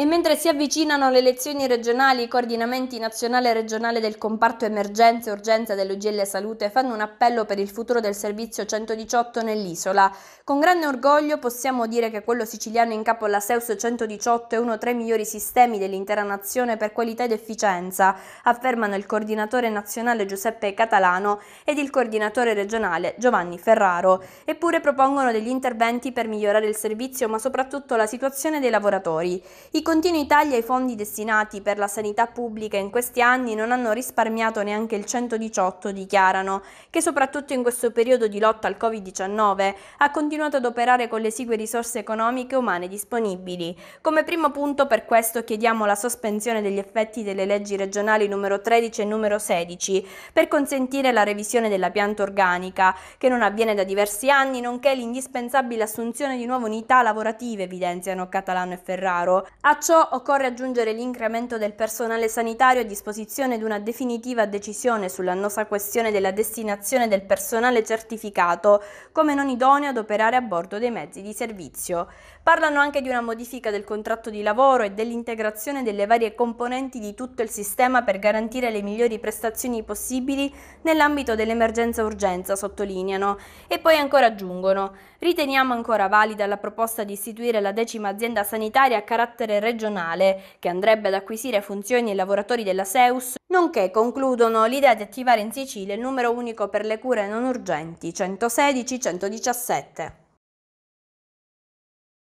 E mentre si avvicinano le elezioni regionali, i coordinamenti nazionale e regionale del comparto emergenza e urgenza dell'UGL Salute fanno un appello per il futuro del servizio 118 nell'isola. Con grande orgoglio possiamo dire che quello siciliano in capo alla SEUS 118 è uno tra i migliori sistemi dell'intera nazione per qualità ed efficienza, affermano il coordinatore nazionale Giuseppe Catalano ed il coordinatore regionale Giovanni Ferraro. Eppure propongono degli interventi per migliorare il servizio ma soprattutto la situazione dei lavoratori. I continui tagli ai fondi destinati per la sanità pubblica in questi anni non hanno risparmiato neanche il 118, dichiarano, che soprattutto in questo periodo di lotta al Covid-19 ha continuato ad operare con le esigue risorse economiche e umane disponibili. Come primo punto per questo chiediamo la sospensione degli effetti delle leggi regionali numero 13 e numero 16 per consentire la revisione della pianta organica, che non avviene da diversi anni, nonché l'indispensabile assunzione di nuove unità lavorative, evidenziano Catalano e Ferraro. A ciò occorre aggiungere l'incremento del personale sanitario a disposizione di una definitiva decisione sull'annosa questione della destinazione del personale certificato come non idoneo ad operare a bordo dei mezzi di servizio. Parlano anche di una modifica del contratto di lavoro e dell'integrazione delle varie componenti di tutto il sistema per garantire le migliori prestazioni possibili nell'ambito dell'emergenza urgenza, sottolineano. E poi ancora aggiungono, riteniamo ancora valida la proposta di istituire la decima azienda sanitaria a carattere regionale, che andrebbe ad acquisire funzioni ai lavoratori della SEUS, nonché concludono l'idea di attivare in Sicilia il numero unico per le cure non urgenti 116-117.